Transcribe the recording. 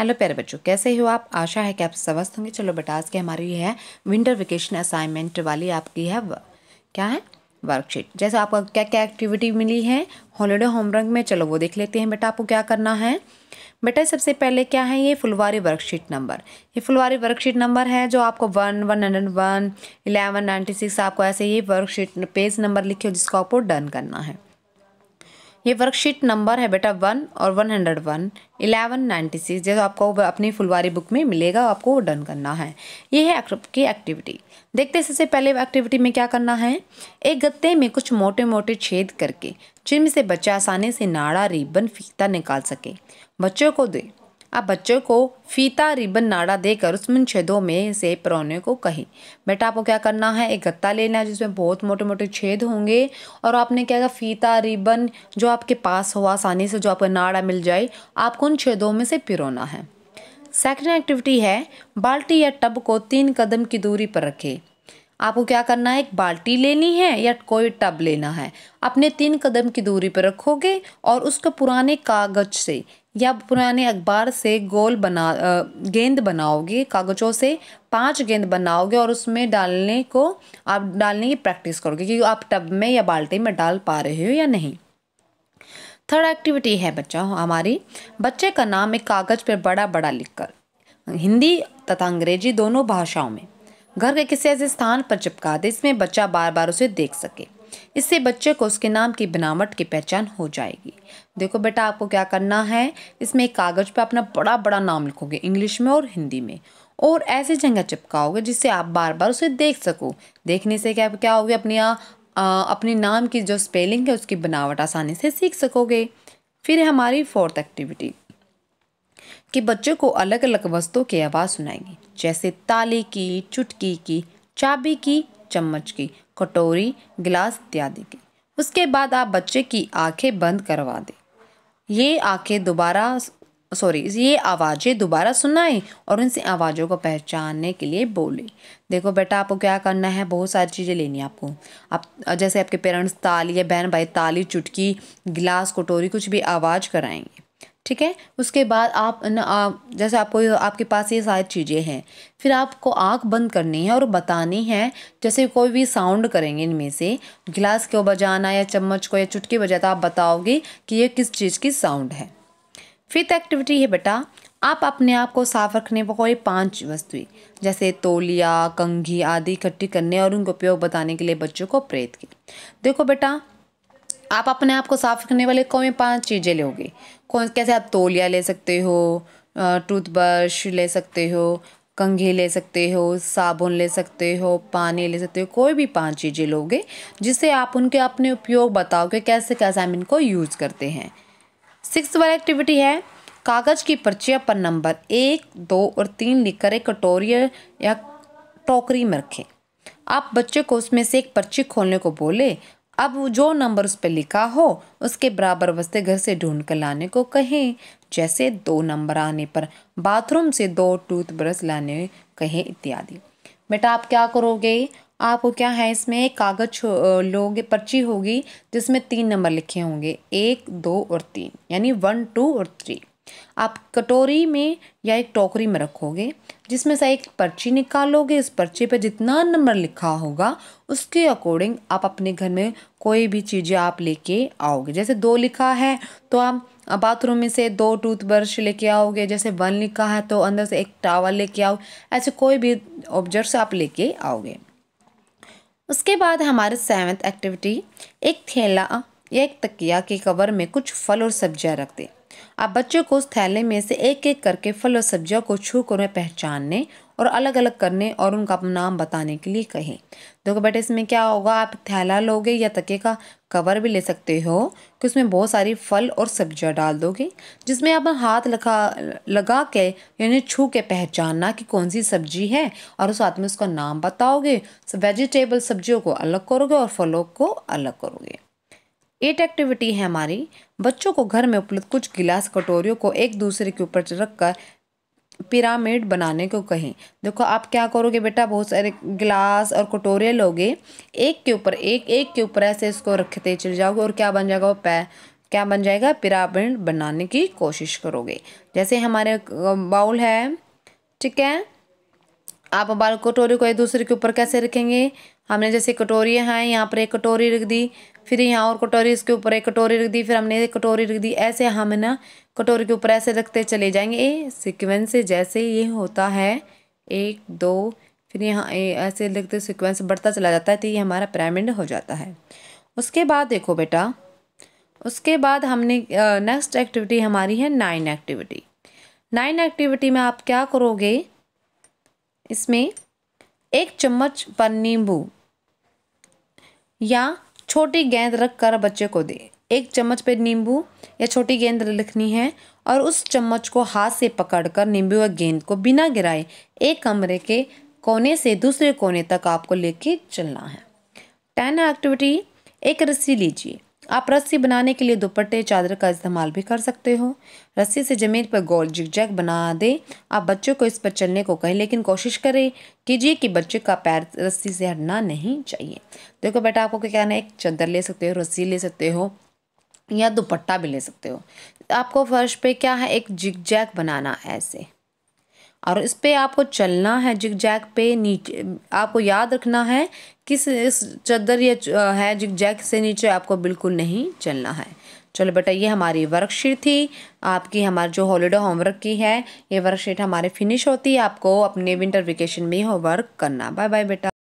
hello प्यारे बच्चों कैसे हो आप आशा है कि आप स्वस्थ होंगे चलो बेटा आज की हमारी है विंटर वेकेशन असाइनमेंट वाली आपकी है क्या है वर्कशीट जैसे आपको क्या क्या एक्टिविटी मिली है हॉलीडे होमवर्क में चलो वो देख लेते हैं बेटा आपको क्या करना है बेटा सबसे पहले क्या है ये फुलवारी वर्कशीट नंबर ये फुलवारी वर्कशीट नंबर है जो आपको one one hundred one eleven ninety six आपको ऐसे ये वर्कशीट पेज नंबर लिखे हो जिसको आपको डन करना है ये वर्कशीट नंबर है बेटा वन और one hundred one eleven ninety six जैसे आपको अपनी फुलवारी बुक में मिलेगा आपको डन करना है ये है आपकी एक्टिविटी देखते सबसे पहले एक्टिविटी में क्या करना है एक गत्ते में कुछ मोटे मोटे छेद करके जिनमें से बच्चा आसानी से नाड़ा रिबन फीता निकाल सके बच्चों को दे आप बच्चों को फीता रिबन नाड़ा देकर उस छेदों में से परौने को कहें बेटा आपको क्या करना है एक गत्ता लेना है जिसमें बहुत मोटे मोटे छेद होंगे और आपने क्या कहा फीता रिबन जो आपके पास हो आसानी से जो आपको नाड़ा मिल जाए आपको उन छेदों में से पिरोना है सेकेंड एक्टिविटी है बाल्टी या टब को तीन कदम की दूरी पर रखें आपको क्या करना है एक बाल्टी लेनी है या कोई टब लेना है अपने तीन कदम की दूरी पर रखोगे और उसको पुराने कागज से या पुराने अखबार से गोल बना गेंद बनाओगे कागज़ों से पांच गेंद बनाओगे और उसमें डालने को आप डालने की प्रैक्टिस करोगे क्योंकि आप टब में या बाल्टी में डाल पा रहे हो या नहीं थर्ड एक्टिविटी है बच्चा हमारी बच्चे का नाम एक कागज़ पर बड़ा बड़ा लिखकर हिंदी तथा अंग्रेजी दोनों भाषाओं में घर के किसी ऐसे स्थान पर चिपका दे इसमें बच्चा बार बार उसे देख सके इससे बच्चे को उसके नाम की बनावट की पहचान हो जाएगी देखो बेटा आपको क्या करना है इसमें एक कागज़ पर अपना बड़ा बड़ा नाम लिखोगे इंग्लिश में और हिंदी में और ऐसे जगह चिपकाओगे जिससे आप बार बार उसे देख सको देखने से क्या क्या होगी अपनी आ, अपने नाम की जो स्पेलिंग है उसकी बनावट आसानी से सीख सकोगे फिर हमारी फोर्थ एक्टिविटी कि बच्चों को अलग अलग वस्तुओं की आवाज़ सुनाएगी जैसे ताली की चुटकी की चाबी की चम्मच की कटोरी गिलास इत्यादि की उसके बाद आप बच्चे की आंखें बंद करवा दें ये आंखें दोबारा सॉरी ये आवाज़ें दोबारा सुनाएं और उनसे आवाज़ों को पहचानने के लिए बोले देखो बेटा आपको क्या करना है बहुत सारी चीज़ें लेनी है आपको आप जैसे आपके पेरेंट्स ताली या बहन भाई ताली चुटकी गिलास कटोरी कुछ भी आवाज़ कराएंगे ठीक है उसके बाद आप न, आ, जैसे आपको आपके पास ये सारी चीज़ें हैं फिर आपको आँख बंद करनी है और बतानी है जैसे कोई भी साउंड करेंगे इनमें से गिलास को बजाना या चम्मच को या चुटकी बजाता तो आप बताओगे कि ये किस चीज़ की साउंड है फिफ्थ एक्टिविटी है बेटा आप अपने आप को साफ रखने पर कोई पांच वस्तुएं जैसे तोलिया कंघी आदि इकट्ठी करने और उनका उपयोग बताने के लिए बच्चों को प्रेरित की देखो बेटा आप अपने आप को साफ रखने वाले कौन में पांच चीज़ें लोगे कौन कैसे आप तोलिया ले सकते हो टूथब्रश ले सकते हो कंघी ले सकते हो साबुन ले सकते हो पानी ले सकते हो कोई भी पांच चीज़ें लोगे जिससे आप उनके अपने उपयोग बताओ कि कैसे कैसे हम इनको यूज़ करते हैं सिक्स वाला एक्टिविटी है कागज़ की पर्चिया पर नंबर एक दो और तीन लिखकर एक कटोरी या टोकरी में रखें आप बच्चे को उसमें से एक पर्ची खोलने को बोले अब जो नंबर उस पर लिखा हो उसके बराबर वस्ते घर से ढूंढ कर लाने को कहें जैसे दो नंबर आने पर बाथरूम से दो टूथब्रश लाने कहें इत्यादि बेटा आप क्या करोगे आपको क्या है इसमें कागज लोगे पर्ची होगी जिसमें तीन नंबर लिखे होंगे एक दो और तीन यानी वन टू और थ्री आप कटोरी में या एक टोकरी में रखोगे जिसमें से एक पर्ची निकालोगे उस पर्ची पे जितना नंबर लिखा होगा उसके अकॉर्डिंग आप अपने घर में कोई भी चीज़ें आप लेके आओगे जैसे दो लिखा है तो आप बाथरूम में से दो टूथब्रश लेके आओगे जैसे वन लिखा है तो अंदर से एक टावल लेके आओ ऐसे कोई भी ऑब्जेक्ट्स आप लेके आओगे उसके बाद हमारे सेवन्थ एक्टिविटी एक थैला या एक तकिया के कवर में कुछ फल और सब्जियां रख दें आप बच्चों को उस थैले में से एक एक करके फल और सब्जियों को छू कर उन्हें पहचानने और अलग अलग करने और उनका नाम बताने के लिए कहें देखो बेटे इसमें क्या होगा आप थैला लोगे या तके का कवर भी ले सकते हो कि उसमें बहुत सारी फल और सब्जियां डाल दोगे जिसमें आप हाथ लगा लगा के यानी छू के पहचानना कि कौन सी सब्जी है और उस हाथ में उसका नाम बताओगे वेजिटेबल सब्जियों को अलग करोगे और फलों को अलग करोगे एट एक्टिविटी है हमारी बच्चों को घर में उपलब्ध कुछ गिलास कटोरियों को एक दूसरे के ऊपर रख कर पिरामिड बनाने को कहें देखो आप क्या करोगे बेटा बहुत सारे गिलास और कटोरे लोगे एक के ऊपर एक एक के ऊपर ऐसे इसको रखते चले जाओगे और क्या बन जाएगा वो पै क्या बन जाएगा पिरामिड बनाने की कोशिश करोगे जैसे हमारे बाउल है ठीक है आप बाल कटोरी को एक दूसरे के ऊपर कैसे रखेंगे हमने जैसे कटोरी हैं यहाँ पर एक कटोरी रख दी फिर यहाँ और कटोरी इसके ऊपर एक कटोरी रख दी फिर हमने एक कटोरी रख दी ऐसे हम ना कटोरी के ऊपर ऐसे रखते चले जाएंगे ए सिक्वेंस जैसे ये होता है एक दो फिर यहाँ ऐसे लगते सिक्वेंस बढ़ता चला जाता है तो ये हमारा पिरामिड हो जाता है उसके बाद देखो बेटा उसके बाद हमने नेक्स्ट एक्टिविटी हमारी है नाइन एक्टिविटी नाइन एक्टिविटी में आप क्या करोगे इसमें एक चम्मच पर नींबू या छोटी गेंद रख कर बच्चे को दे एक चम्मच पे नींबू या छोटी गेंद लिखनी है और उस चम्मच को हाथ से पकड़कर नींबू या गेंद को बिना गिराए एक कमरे के कोने से दूसरे कोने तक आपको लेके चलना है टेन एक्टिविटी एक रस्सी लीजिए आप रस्सी बनाने के लिए दुपट्टे चादर का इस्तेमाल भी कर सकते हो रस्सी से ज़मीन पर गोल जैग बना दें आप बच्चों को इस पर चलने को कहें लेकिन कोशिश करें कीजिए कि बच्चे का पैर रस्सी से हटना नहीं चाहिए देखो बेटा आपको क्या कहना है एक चादर ले सकते हो रस्सी ले सकते हो या दुपट्टा भी ले सकते हो आपको फर्श पे क्या है एक जैग बनाना ऐसे और इस पर आपको चलना है जिग जैग पे नीचे आपको याद रखना है किस इस चद्दर या है जैक से नीचे आपको बिल्कुल नहीं चलना है चलो बेटा ये हमारी वर्कशीट थी आपकी हमारे जो हॉलीडे होमवर्क की है ये वर्कशीट हमारी फिनिश होती है आपको अपने विंटर वेकेशन में होमवर्क करना बाय बाय बेटा